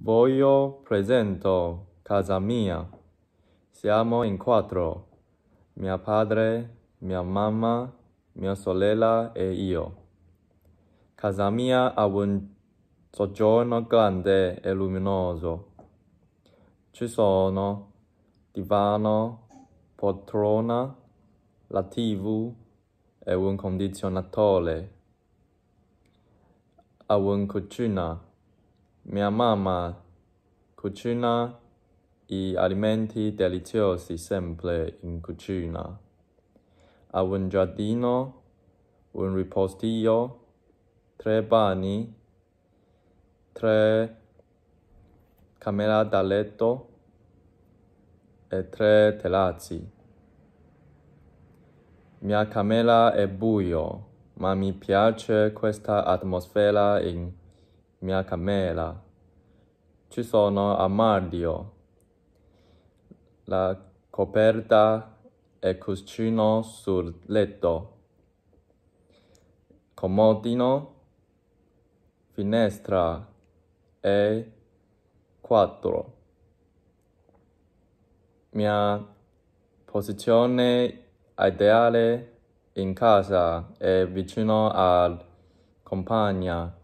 Voglio presento casa mia. Siamo in quattro. Mio padre, mia mamma, mia sorella e io. Casa mia ha un soggiorno grande e luminoso. Ci sono divano, poltrona, la tv e un condizionatore. Ha un cucina. Mia mamma cucina gli alimenti deliziosi sempre in cucina. Ha un giardino, un ripostiglio, tre bagni, tre camere da letto e tre telazzi. Mia camera è buio, ma mi piace questa atmosfera in mia cammela. Ci sono armadio. La coperta e cuscino sul letto. Comodino, finestra e quattro. Mia posizione ideale in casa è vicino al compagna.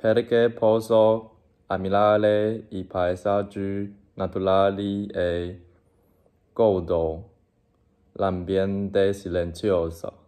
perché posso ammirare i paesaggi naturali e godo l'ambiente silenzioso.